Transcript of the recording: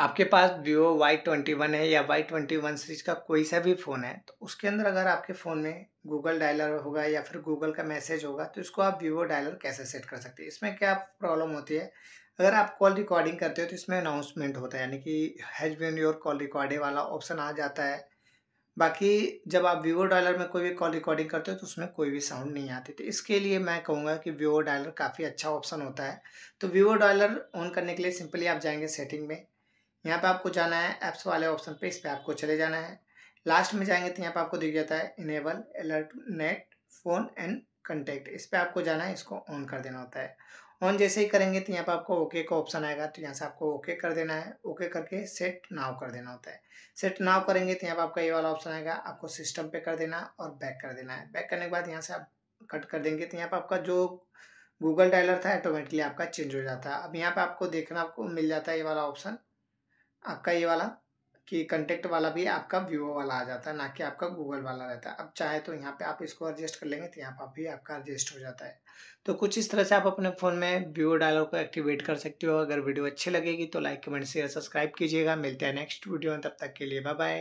आपके पास Vivo Y twenty one है या वाई ट्वेंटी वन सीरीज का कोई सा भी फ़ोन है तो उसके अंदर अगर आपके फ़ोन में गूगल डायलर होगा या फिर गूगल का मैसेज होगा तो इसको आप वीवो डायलर कैसे सेट कर सकते हैं इसमें क्या प्रॉब्लम होती है अगर आप कॉल रिकॉर्डिंग करते हो तो इसमें अनाउंसमेंट होता है यानी कि has been your call recorded वाला ऑप्शन आ जाता है बाकी जब आप वीवो डायलर में कोई भी कॉल रिकॉर्डिंग करते हो तो उसमें कोई भी साउंड नहीं आती तो इसके लिए मैं कहूँगा कि वीवो डायलर काफ़ी अच्छा ऑप्शन होता है तो वीवो डायलर ऑन करने के लिए सिंपली आप जाएंगे सेटिंग में यहाँ पे आपको जाना है ऐप्स वाले ऑप्शन पे इस पर आपको चले जाना है लास्ट में जाएंगे तो यहाँ पे आपको दिख जाता है enable alert net phone and contact इस पर आपको जाना है इसको ऑन कर देना होता है ऑन जैसे ही करेंगे तो यहाँ पर आपको ओके का ऑप्शन आएगा तो यहाँ से आपको ओके कर देना है ओके करके सेट नाव कर देना होता है सेट नाव करेंगे तो यहाँ पर आपका ये वाला ऑप्शन आएगा आपको सिस्टम पे कर देना और बैक कर देना है बैक करने के बाद यहाँ से आप कट कर देंगे तो यहाँ पर आपका जो गूगल डायलर था ऑटोमेटिकली आपका चेंज हो जाता है अब यहाँ पर आपको देखना आपको मिल जाता है ये वाला ऑप्शन आपका ये वाला कि कंटेक्ट वाला भी आपका वीवो वाला आ जाता है ना कि आपका गूगल वाला रहता है अब चाहे तो यहाँ पे आप इसको एडजस्ट कर लेंगे तो यहाँ पर भी आपका एडजस्ट हो जाता है तो कुछ इस तरह से आप अपने फ़ोन में वीवो डायलॉग को एक्टिवेट कर सकते हो अगर वीडियो अच्छी लगेगी तो लाइक कमेंट शेयर सब्सक्राइब कीजिएगा मिलते हैं नेक्स्ट वीडियो में तब तक के लिए बाय बाय